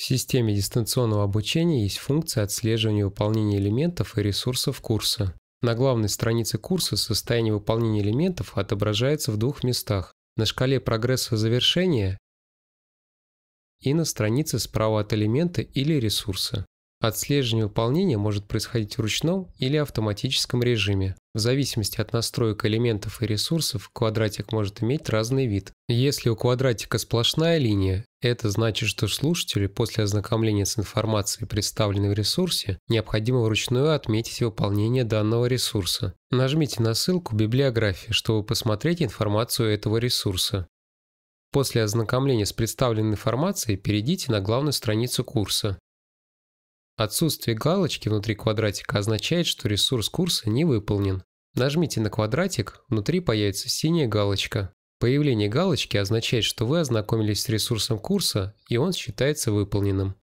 В системе дистанционного обучения есть функция отслеживания выполнения элементов и ресурсов курса. На главной странице курса состояние выполнения элементов отображается в двух местах – на шкале прогресса завершения и на странице справа от элемента или ресурса. Отслеживание выполнения может происходить в ручном или автоматическом режиме. В зависимости от настроек элементов и ресурсов квадратик может иметь разный вид. Если у квадратика сплошная линия, это значит, что слушателю после ознакомления с информацией, представленной в ресурсе, необходимо вручную отметить выполнение данного ресурса. Нажмите на ссылку «Библиография», чтобы посмотреть информацию этого ресурса. После ознакомления с представленной информацией перейдите на главную страницу курса. Отсутствие галочки внутри квадратика означает, что ресурс курса не выполнен. Нажмите на квадратик, внутри появится синяя галочка. Появление галочки означает, что вы ознакомились с ресурсом курса и он считается выполненным.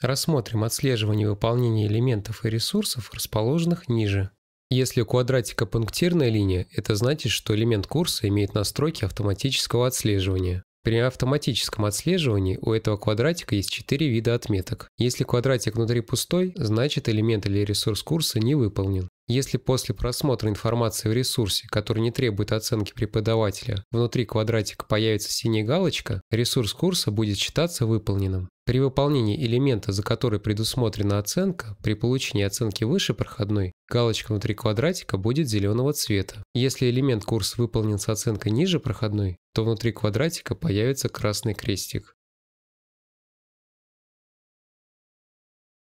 Рассмотрим отслеживание выполнения элементов и ресурсов, расположенных ниже. Если у квадратика пунктирная линия, это значит, что элемент курса имеет настройки автоматического отслеживания. При автоматическом отслеживании у этого квадратика есть 4 вида отметок. Если квадратик внутри пустой, значит элемент или ресурс курса не выполнен. Если после просмотра информации в ресурсе, который не требует оценки преподавателя, внутри квадратика появится синяя галочка, ресурс курса будет считаться выполненным. При выполнении элемента, за который предусмотрена оценка, при получении оценки выше проходной, галочка внутри квадратика будет зеленого цвета. Если элемент курс выполнен с оценкой ниже проходной, то внутри квадратика появится красный крестик.